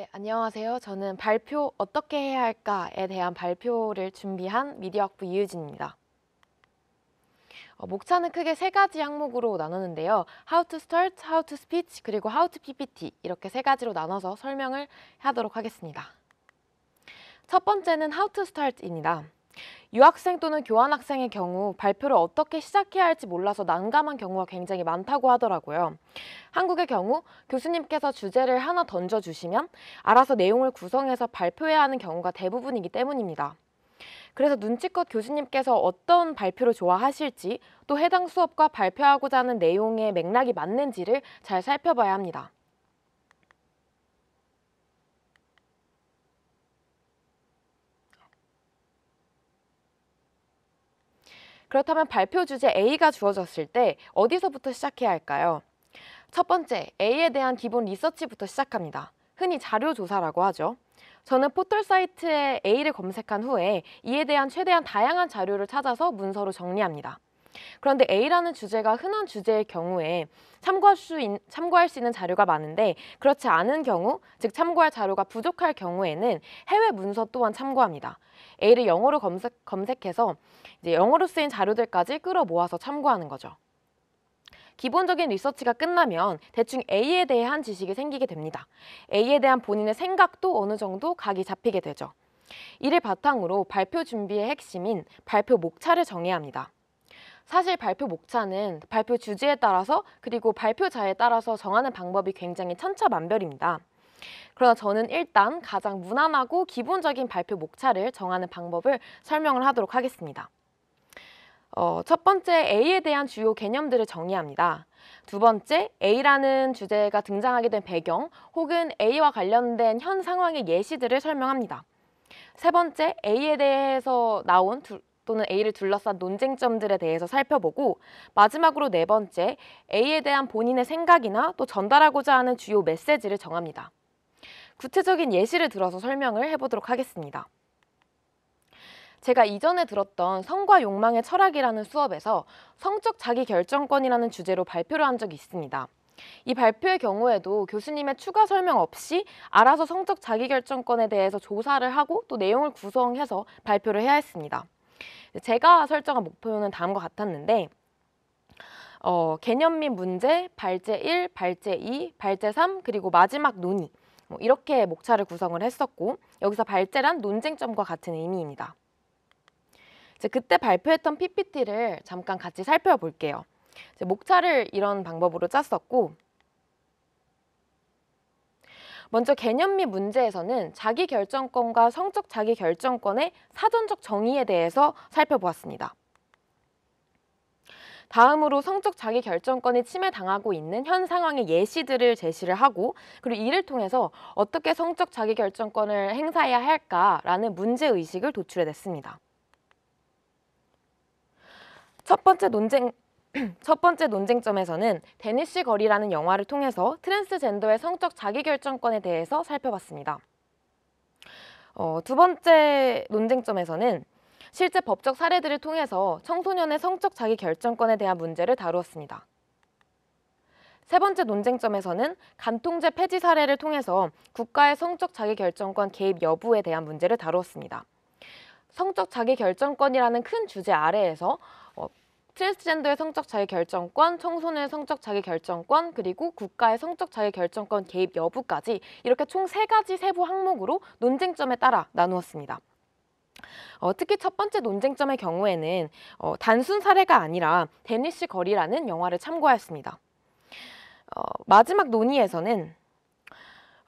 네, 안녕하세요. 저는 발표 어떻게 해야 할까에 대한 발표를 준비한 미디어학부 이유진입니다. 어, 목차는 크게 세 가지 항목으로 나누는데요. How to start, How to speech, 그리고 How to PPT 이렇게 세 가지로 나눠서 설명을 하도록 하겠습니다. 첫 번째는 How to start입니다. 유학생 또는 교환학생의 경우 발표를 어떻게 시작해야 할지 몰라서 난감한 경우가 굉장히 많다고 하더라고요. 한국의 경우 교수님께서 주제를 하나 던져주시면 알아서 내용을 구성해서 발표해야 하는 경우가 대부분이기 때문입니다. 그래서 눈치껏 교수님께서 어떤 발표를 좋아하실지 또 해당 수업과 발표하고자 하는 내용의 맥락이 맞는지를 잘 살펴봐야 합니다. 그렇다면 발표 주제 A가 주어졌을 때 어디서부터 시작해야 할까요? 첫 번째, A에 대한 기본 리서치부터 시작합니다. 흔히 자료 조사라고 하죠. 저는 포털 사이트에 A를 검색한 후에 이에 대한 최대한 다양한 자료를 찾아서 문서로 정리합니다. 그런데 A라는 주제가 흔한 주제의 경우에 참고할 수, 있, 참고할 수 있는 자료가 많은데 그렇지 않은 경우, 즉 참고할 자료가 부족할 경우에는 해외 문서 또한 참고합니다. A를 영어로 검색, 검색해서 이제 영어로 쓰인 자료들까지 끌어 모아서 참고하는 거죠. 기본적인 리서치가 끝나면 대충 A에 대한 지식이 생기게 됩니다. A에 대한 본인의 생각도 어느 정도 각이 잡히게 되죠. 이를 바탕으로 발표 준비의 핵심인 발표 목차를 정해야 합니다. 사실 발표 목차는 발표 주제에 따라서 그리고 발표자에 따라서 정하는 방법이 굉장히 천차만별입니다. 그러나 저는 일단 가장 무난하고 기본적인 발표 목차를 정하는 방법을 설명을 하도록 하겠습니다. 어, 첫 번째 A에 대한 주요 개념들을 정의합니다. 두 번째 A라는 주제가 등장하게 된 배경 혹은 A와 관련된 현 상황의 예시들을 설명합니다. 세 번째 A에 대해서 나온 두, 또는 A를 둘러싼 논쟁점들에 대해서 살펴보고 마지막으로 네 번째, A에 대한 본인의 생각이나 또 전달하고자 하는 주요 메시지를 정합니다. 구체적인 예시를 들어서 설명을 해보도록 하겠습니다. 제가 이전에 들었던 성과 욕망의 철학이라는 수업에서 성적 자기결정권이라는 주제로 발표를 한 적이 있습니다. 이 발표의 경우에도 교수님의 추가 설명 없이 알아서 성적 자기결정권에 대해서 조사를 하고 또 내용을 구성해서 발표를 해야 했습니다. 제가 설정한 목표는 다음과 같았는데 어, 개념 및 문제, 발제 1, 발제 2, 발제 3, 그리고 마지막 논의 뭐 이렇게 목차를 구성을 했었고 여기서 발제란 논쟁점과 같은 의미입니다. 그때 발표했던 PPT를 잠깐 같이 살펴볼게요. 목차를 이런 방법으로 짰었고 먼저 개념 및 문제에서는 자기결정권과 성적 자기결정권의 사전적 정의에 대해서 살펴보았습니다. 다음으로 성적 자기 결정권이 침해당하고 있는 현 상황의 예시들을 제시를 하고 그리고 이를 통해서 어떻게 성적 자기 결정권을 행사해야 할까라는 문제 의식을 도출해 냈습니다. 첫 번째 논쟁 첫 번째 논쟁점에서는 데니쉬 거리라는 영화를 통해서 트랜스젠더의 성적 자기결정권에 대해서 살펴봤습니다. 어, 두 번째 논쟁점에서는 실제 법적 사례들을 통해서 청소년의 성적 자기결정권에 대한 문제를 다루었습니다. 세 번째 논쟁점에서는 간통죄 폐지 사례를 통해서 국가의 성적 자기결정권 개입 여부에 대한 문제를 다루었습니다. 성적 자기결정권이라는 큰 주제 아래에서 어, 트랜스젠더의 성적 자유결정권, 청소년 의 성적 자유결정권, 그리고 국가의 성적 자유결정권 개입 여부까지 이렇게 총 세가지 세부 항목으로 논쟁점에 따라 나누었습니다. 어, 특히 첫 번째 논쟁점의 경우에는 어, 단순 사례가 아니라 데니시 거리라는 영화를 참고하였습니다. 어, 마지막 논의에서는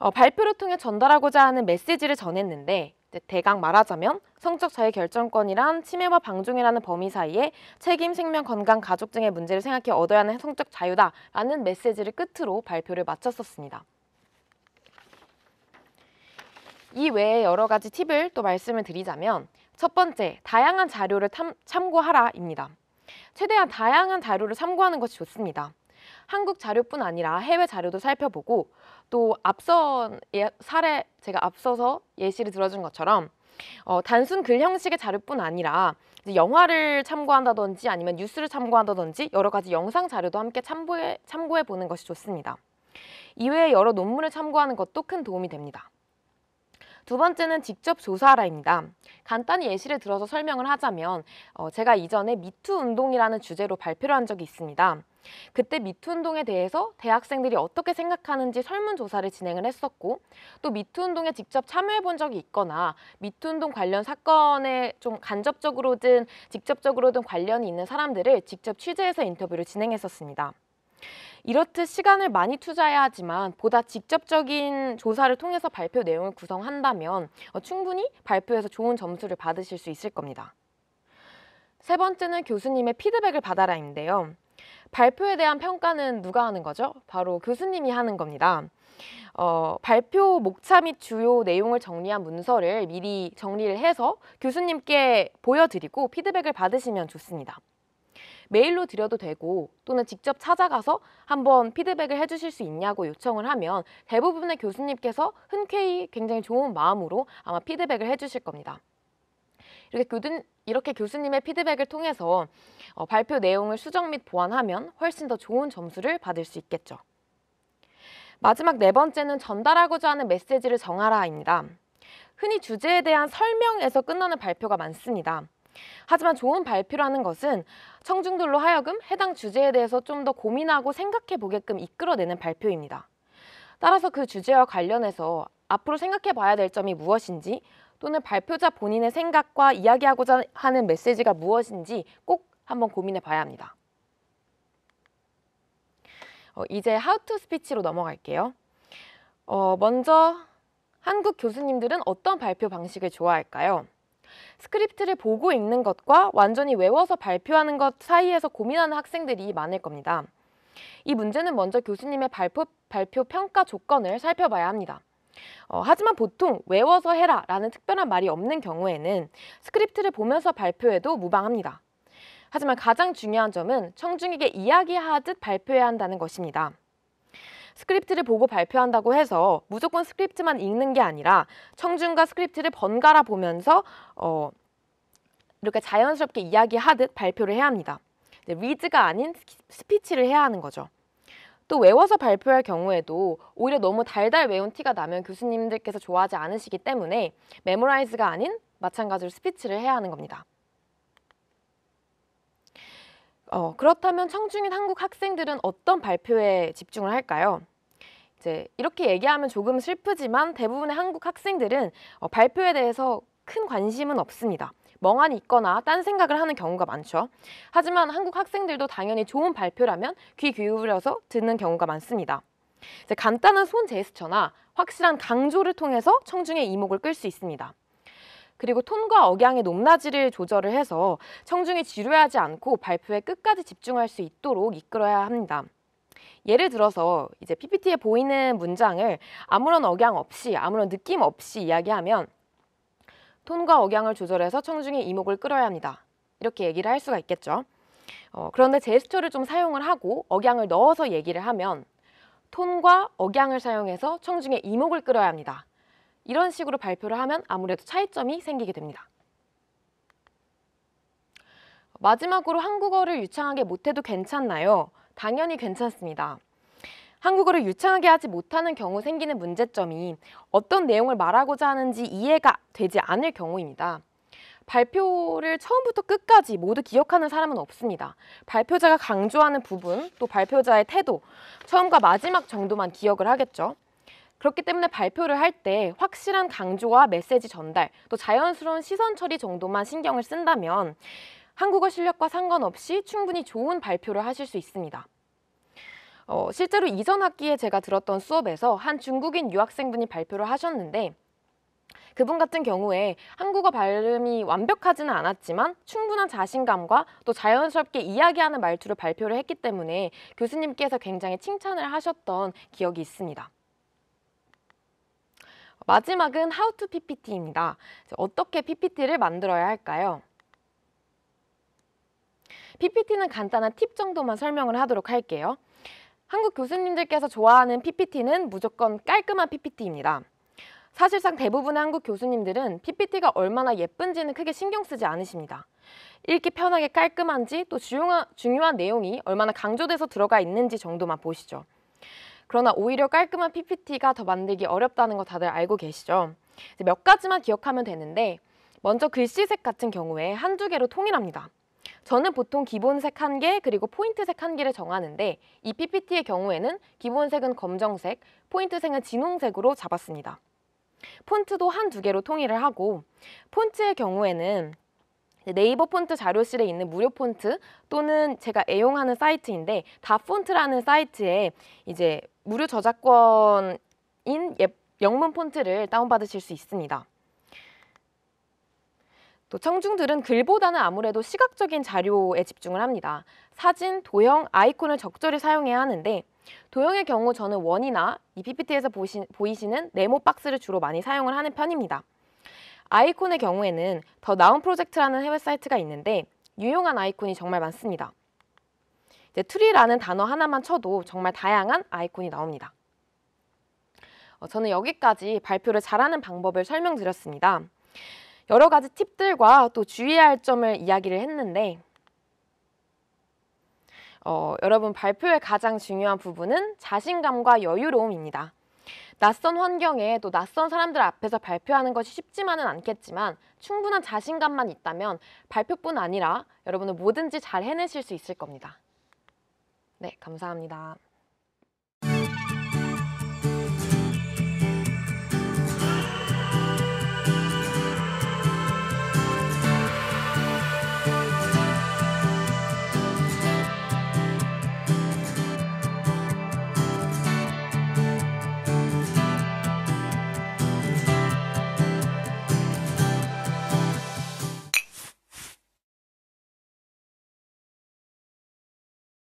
어, 발표를 통해 전달하고자 하는 메시지를 전했는데 대강 말하자면 성적 자유 결정권이란 침해와 방종이라는 범위 사이에 책임, 생명, 건강, 가족 등의 문제를 생각해 얻어야 하는 성적 자유다라는 메시지를 끝으로 발표를 마쳤었습니다. 이 외에 여러 가지 팁을 또 말씀을 드리자면 첫 번째, 다양한 자료를 탐, 참고하라입니다. 최대한 다양한 자료를 참고하는 것이 좋습니다. 한국 자료뿐 아니라 해외 자료도 살펴보고 또 앞선 예, 사례 제가 앞서서 예시를 들어준 것처럼 어, 단순 글 형식의 자료뿐 아니라 이제 영화를 참고한다든지 아니면 뉴스를 참고한다든지 여러 가지 영상 자료도 함께 참고해, 참고해 보는 것이 좋습니다. 이외에 여러 논문을 참고하는 것도 큰 도움이 됩니다. 두 번째는 직접 조사하라입니다. 간단히 예시를 들어서 설명을 하자면 어, 제가 이전에 미투 운동이라는 주제로 발표를 한 적이 있습니다. 그때 미투 운동에 대해서 대학생들이 어떻게 생각하는지 설문조사를 진행을 했었고 또 미투 운동에 직접 참여해 본 적이 있거나 미투 운동 관련 사건에 좀 간접적으로든 직접적으로든 관련이 있는 사람들을 직접 취재해서 인터뷰를 진행했었습니다. 이렇듯 시간을 많이 투자해야 하지만 보다 직접적인 조사를 통해서 발표 내용을 구성한다면 어, 충분히 발표에서 좋은 점수를 받으실 수 있을 겁니다. 세 번째는 교수님의 피드백을 받아라인데요. 발표에 대한 평가는 누가 하는 거죠? 바로 교수님이 하는 겁니다. 어, 발표 목차 및 주요 내용을 정리한 문서를 미리 정리를 해서 교수님께 보여드리고 피드백을 받으시면 좋습니다. 메일로 드려도 되고 또는 직접 찾아가서 한번 피드백을 해주실 수 있냐고 요청을 하면 대부분의 교수님께서 흔쾌히 굉장히 좋은 마음으로 아마 피드백을 해주실 겁니다. 이렇게, 교든, 이렇게 교수님의 피드백을 통해서 어, 발표 내용을 수정 및 보완하면 훨씬 더 좋은 점수를 받을 수 있겠죠. 마지막 네 번째는 전달하고자 하는 메시지를 정하라입니다. 흔히 주제에 대한 설명에서 끝나는 발표가 많습니다. 하지만 좋은 발표라는 것은 청중들로 하여금 해당 주제에 대해서 좀 더 고민하고 생각해 보게끔 이끌어내는 발표입니다. 따라서 그 주제와 관련해서 앞으로 생각해 봐야 될 점이 무엇인지 또는 발표자 본인의 생각과 이야기하고자 하는 메시지가 무엇인지 꼭 한번 고민해 봐야 합니다. 어, 이제 하우투 스피치로 넘어갈게요. 어, 먼저 한국 교수님들은 어떤 발표 방식을 좋아할까요? 스크립트를 보고 읽는 것과 완전히 외워서 발표하는 것 사이에서 고민하는 학생들이 많을 겁니다. 이 문제는 먼저 교수님의 발표, 발표 평가 조건을 살펴봐야 합니다. 어, 하지만 보통 외워서 해라 라는 특별한 말이 없는 경우에는 스크립트를 보면서 발표해도 무방합니다. 하지만 가장 중요한 점은 청중에게 이야기하듯 발표해야 한다는 것입니다. 스크립트를 보고 발표한다고 해서 무조건 스크립트만 읽는 게 아니라 청중과 스크립트를 번갈아 보면서 어, 이렇게 자연스럽게 이야기하듯 발표를 해야 합니다. 리즈가 아닌 스피치를 해야 하는 거죠. 또 외워서 발표할 경우에도 오히려 너무 달달 외운 티가 나면 교수님들께서 좋아하지 않으시기 때문에 메모라이즈가 아닌 마찬가지로 스피치를 해야 하는 겁니다. 어, 그렇다면 청중인 한국 학생들은 어떤 발표에 집중을 할까요? 이제 이렇게 얘기하면 조금 슬프지만 대부분의 한국 학생들은 어, 발표에 대해서 큰 관심은 없습니다. 멍하니 있거나 딴 생각을 하는 경우가 많죠. 하지만 한국 학생들도 당연히 좋은 발표라면 귀 기울여서 듣는 경우가 많습니다. 간단한 손 제스처나 확실한 강조를 통해서 청중의 이목을 끌 수 있습니다. 그리고 톤과 억양의 높낮이를 조절을 해서 청중이 지루해하지 않고 발표에 끝까지 집중할 수 있도록 이끌어야 합니다. 예를 들어서 이제 PPT에 보이는 문장을 아무런 억양 없이 아무런 느낌 없이 이야기하면 톤과 억양을 조절해서 청중의 이목을 끌어야 합니다. 이렇게 얘기를 할 수가 있겠죠. 어, 그런데 제스처를 좀 사용을 하고 억양을 넣어서 얘기를 하면 톤과 억양을 사용해서 청중의 이목을 끌어야 합니다. 이런 식으로 발표를 하면 아무래도 차이점이 생기게 됩니다. 마지막으로 한국어를 유창하게 못해도 괜찮나요? 당연히 괜찮습니다. 한국어를 유창하게 하지 못하는 경우 생기는 문제점이 어떤 내용을 말하고자 하는지 이해가 되지 않을 경우입니다. 발표를 처음부터 끝까지 모두 기억하는 사람은 없습니다. 발표자가 강조하는 부분, 또 발표자의 태도, 처음과 마지막 정도만 기억을 하겠죠. 그렇기 때문에 발표를 할 때 확실한 강조와 메시지 전달, 또 자연스러운 시선 처리 정도만 신경을 쓴다면 한국어 실력과 상관없이 충분히 좋은 발표를 하실 수 있습니다. 어, 실제로 이전 학기에 제가 들었던 수업에서 한 중국인 유학생분이 발표를 하셨는데 그분 같은 경우에 한국어 발음이 완벽하지는 않았지만 충분한 자신감과 또 자연스럽게 이야기하는 말투로 발표를 했기 때문에 교수님께서 굉장히 칭찬을 하셨던 기억이 있습니다. 마지막은 How to PPT입니다. 어떻게 PPT를 만들어야 할까요? PPT는 간단한 팁 정도만 설명을 하도록 할게요. 한국 교수님들께서 좋아하는 PPT는 무조건 깔끔한 PPT입니다. 사실상 대부분의 한국 교수님들은 PPT가 얼마나 예쁜지는 크게 신경 쓰지 않으십니다. 읽기 편하게 깔끔한지 또 중요한, 중요한 내용이 얼마나 강조돼서 들어가 있는지 정도만 보시죠. 그러나 오히려 깔끔한 PPT가 더 만들기 어렵다는 거 다들 알고 계시죠? 몇 가지만 기억하면 되는데 먼저 글씨색 같은 경우에 한 두 개로 통일합니다. 저는 보통 기본색 한 개 그리고 포인트색 한 개를 정하는데 이 PPT의 경우에는 기본색은 검정색, 포인트색은 진홍색으로 잡았습니다. 폰트도 한 두 개로 통일을 하고 폰트의 경우에는 네이버 폰트 자료실에 있는 무료 폰트 또는 제가 애용하는 사이트인데 다폰트라는 사이트에 이제 무료 저작권인 예, 영문 폰트를 다운받으실 수 있습니다. 또 청중들은 글보다는 아무래도 시각적인 자료에 집중을 합니다. 사진, 도형, 아이콘을 적절히 사용해야 하는데 도형의 경우 저는 원이나 이 PPT에서 보이시는 네모 박스를 주로 많이 사용을 하는 편입니다. 아이콘의 경우에는 더 나은 프로젝트라는 해외 사이트가 있는데 유용한 아이콘이 정말 많습니다. 이제 트리라는 단어 하나만 쳐도 정말 다양한 아이콘이 나옵니다. 어, 저는 여기까지 발표를 잘하는 방법을 설명드렸습니다. 여러 가지 팁들과 또 주의해야 할 점을 이야기를 했는데 어, 여러분 발표의 가장 중요한 부분은 자신감과 여유로움입니다. 낯선 환경에 또 낯선 사람들 앞에서 발표하는 것이 쉽지만은 않겠지만 충분한 자신감만 있다면 발표뿐 아니라 여러분은 뭐든지 잘 해내실 수 있을 겁니다. 네, 감사합니다.